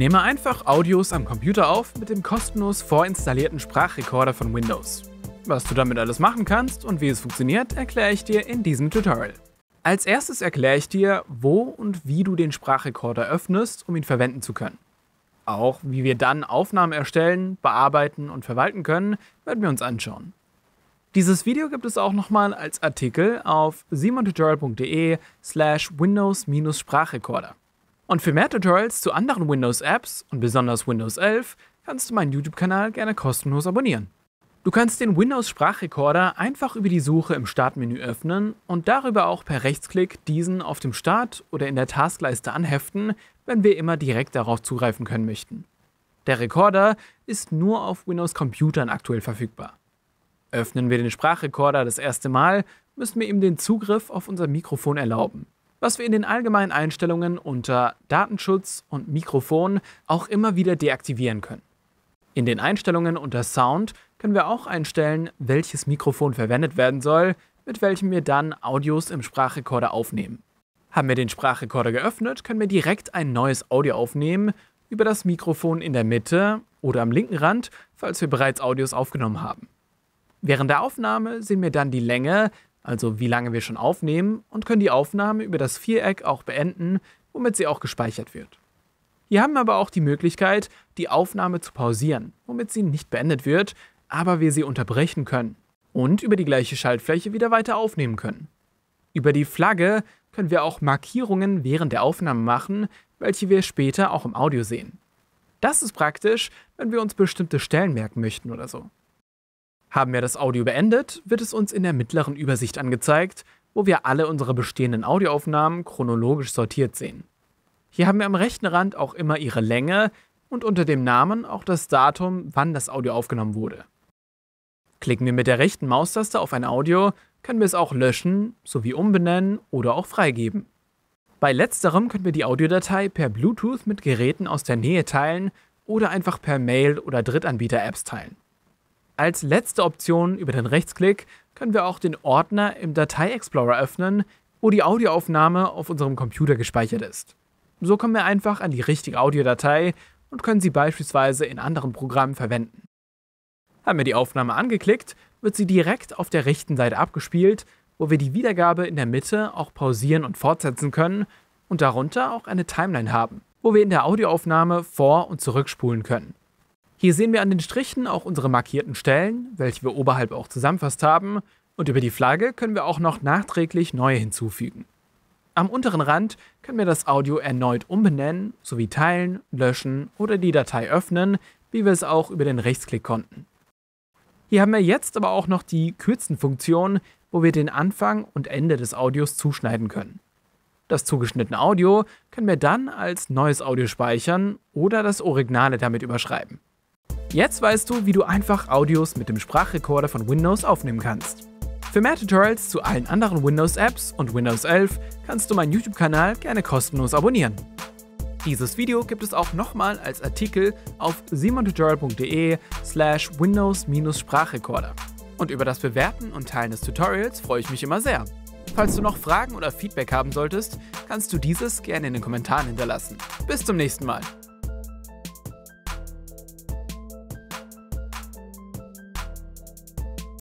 Nehme einfach Audios am Computer auf mit dem kostenlos vorinstallierten Sprachrekorder von Windows. Was du damit alles machen kannst und wie es funktioniert, erkläre ich dir in diesem Tutorial. Als erstes erkläre ich dir, wo und wie du den Sprachrekorder öffnest, um ihn verwenden zu können. Auch wie wir dann Aufnahmen erstellen, bearbeiten und verwalten können, werden wir uns anschauen. Dieses Video gibt es auch nochmal als Artikel auf simontutorial.de slash windows-sprachrekorder. Und für mehr Tutorials zu anderen Windows-Apps und besonders Windows 11 kannst du meinen YouTube-Kanal gerne kostenlos abonnieren. Du kannst den Windows-Sprachrekorder einfach über die Suche im Startmenü öffnen und darüber auch per Rechtsklick diesen auf dem Start oder in der Taskleiste anheften, wenn wir immer direkt darauf zugreifen können möchten. Der Rekorder ist nur auf Windows-Computern aktuell verfügbar. Öffnen wir den Sprachrekorder das erste Mal, müssen wir ihm den Zugriff auf unser Mikrofon erlauben was wir in den allgemeinen Einstellungen unter Datenschutz und Mikrofon auch immer wieder deaktivieren können. In den Einstellungen unter Sound können wir auch einstellen, welches Mikrofon verwendet werden soll, mit welchem wir dann Audios im Sprachrekorder aufnehmen. Haben wir den Sprachrekorder geöffnet, können wir direkt ein neues Audio aufnehmen über das Mikrofon in der Mitte oder am linken Rand, falls wir bereits Audios aufgenommen haben. Während der Aufnahme sehen wir dann die Länge, also wie lange wir schon aufnehmen, und können die Aufnahme über das Viereck auch beenden, womit sie auch gespeichert wird. Wir haben aber auch die Möglichkeit, die Aufnahme zu pausieren, womit sie nicht beendet wird, aber wir sie unterbrechen können und über die gleiche Schaltfläche wieder weiter aufnehmen können. Über die Flagge können wir auch Markierungen während der Aufnahme machen, welche wir später auch im Audio sehen. Das ist praktisch, wenn wir uns bestimmte Stellen merken möchten oder so. Haben wir das Audio beendet, wird es uns in der mittleren Übersicht angezeigt, wo wir alle unsere bestehenden Audioaufnahmen chronologisch sortiert sehen. Hier haben wir am rechten Rand auch immer ihre Länge und unter dem Namen auch das Datum, wann das Audio aufgenommen wurde. Klicken wir mit der rechten Maustaste auf ein Audio, können wir es auch löschen sowie umbenennen oder auch freigeben. Bei letzterem können wir die Audiodatei per Bluetooth mit Geräten aus der Nähe teilen oder einfach per Mail oder Drittanbieter-Apps teilen. Als letzte Option über den Rechtsklick können wir auch den Ordner im Datei-Explorer öffnen, wo die Audioaufnahme auf unserem Computer gespeichert ist. So kommen wir einfach an die richtige Audiodatei und können sie beispielsweise in anderen Programmen verwenden. Haben wir die Aufnahme angeklickt, wird sie direkt auf der rechten Seite abgespielt, wo wir die Wiedergabe in der Mitte auch pausieren und fortsetzen können und darunter auch eine Timeline haben, wo wir in der Audioaufnahme vor- und zurückspulen können. Hier sehen wir an den Strichen auch unsere markierten Stellen, welche wir oberhalb auch zusammenfasst haben, und über die Flagge können wir auch noch nachträglich neue hinzufügen. Am unteren Rand können wir das Audio erneut umbenennen, sowie teilen, löschen oder die Datei öffnen, wie wir es auch über den Rechtsklick konnten. Hier haben wir jetzt aber auch noch die Kürzenfunktion, wo wir den Anfang und Ende des Audios zuschneiden können. Das zugeschnittene Audio können wir dann als neues Audio speichern oder das Originale damit überschreiben. Jetzt weißt du, wie du einfach Audios mit dem Sprachrekorder von Windows aufnehmen kannst. Für mehr Tutorials zu allen anderen Windows-Apps und Windows 11 kannst du meinen YouTube-Kanal gerne kostenlos abonnieren. Dieses Video gibt es auch nochmal als Artikel auf simontutorial.de slash windows-sprachrekorder. Und über das Bewerten und Teilen des Tutorials freue ich mich immer sehr. Falls du noch Fragen oder Feedback haben solltest, kannst du dieses gerne in den Kommentaren hinterlassen. Bis zum nächsten Mal.